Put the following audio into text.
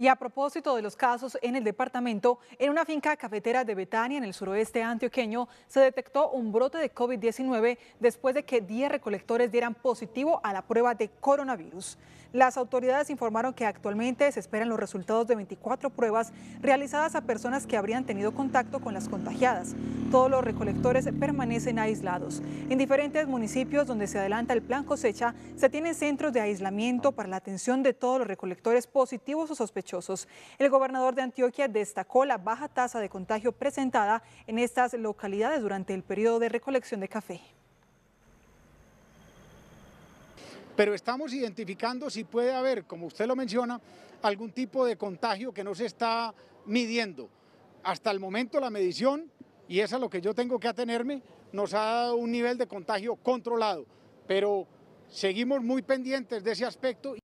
Y a propósito de los casos en el departamento, en una finca cafetera de Betania, en el suroeste antioqueño, se detectó un brote de COVID-19 después de que 10 recolectores dieran positivo a la prueba de coronavirus. Las autoridades informaron que actualmente se esperan los resultados de 24 pruebas realizadas a personas que habrían tenido contacto con las contagiadas. Todos los recolectores permanecen aislados. En diferentes municipios donde se adelanta el plan cosecha, se tienen centros de aislamiento para la atención de todos los recolectores positivos o sospechosos el gobernador de Antioquia destacó la baja tasa de contagio presentada en estas localidades durante el periodo de recolección de café. pero estamos identificando si puede haber, como usted lo menciona, algún tipo de contagio que no se está midiendo. Hasta el momento la medición, y es a lo que yo tengo que atenerme, nos ha dado un nivel de contagio controlado, pero seguimos muy pendientes de ese aspecto.